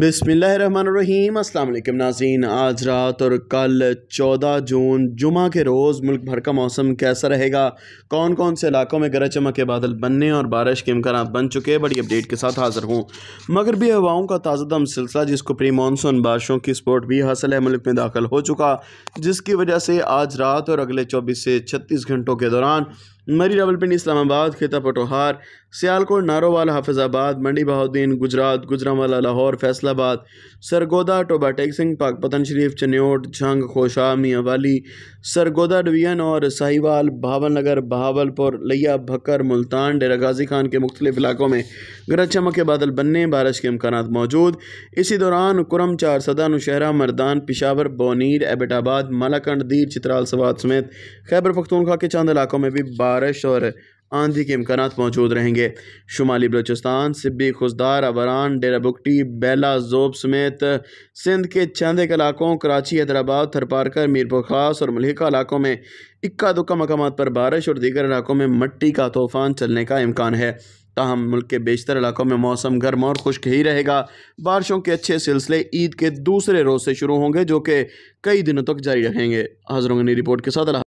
बिसमीम अल्लाम नाजीन आज रात और कल 14 जून जुमा के रोज़ मुल्क भर का मौसम कैसा रहेगा कौन कौन से इलाकों में गरज चमक के बादल बनने और बारिश के इम्कान बन चुके हैं बड़ी अपडेट के साथ हाज़िर हूँ मगरबी हवाओं का ताज़ा दम सिलसिला जिसको प्री मानसून बारिशों की स्पोर्ट भी हासिल है मुल्क में दाखिल हो चुका जिसकी वजह से आज रात और अगले चौबीस से छत्तीस घंटों के दौरान मरी रावलपिंडी इस्लामाबाद खिता पटोहार सियालकोट नारोवाल हाफिजाबाद मंडी बहाद्दीन गुजरात गुजरावाला लाहौर फैसलाबाद सरगोदा टोबा टेक सिंह पाक पतन शरीफ चन्योट झंग खोशा मियाँवाली सरगोदा डिवीजन और साहिवाल भावन नगर बहावलपुर लिया भक्कर मुल्तान डेरा गाजी खान के मुख्तलि इलाकों में गरज चमक के बादल बनने बारिश के इम्कान मौजूद इसी दौरान कुरम चार सदा नुशहरा मरदान पिशावर बोनीर एबटाबाद मालाकंड दीर चित्राल सवाद समेत खैबर पख्तूनखा के चंद इलाकों में भी बारिश बारिश और आंधी के इम्कान मौजूद रहेंगे शुमाली बलोचिस्तान सिब्बी खुशदार अबरान डेरा बुकटी बेला जोब समेत सिंध के चंद एक इलाकों कराची हैदराबाद थरपारकर मीरपुर खास और मलिका इलाकों में इक्का दुक्का मकाम पर बारिश और दीगर इलाकों में मट्टी का तूफान चलने का इम्कान है तहम मुल्क के बेशतर इलाकों में मौसम गर्म और खुश्क ही रहेगा बारिशों के अच्छे सिलसिले ईद के दूसरे रोज़ से शुरू होंगे जो कि कई दिनों तक जारी रहेंगे हाजरों ने रिपोर्ट के साथ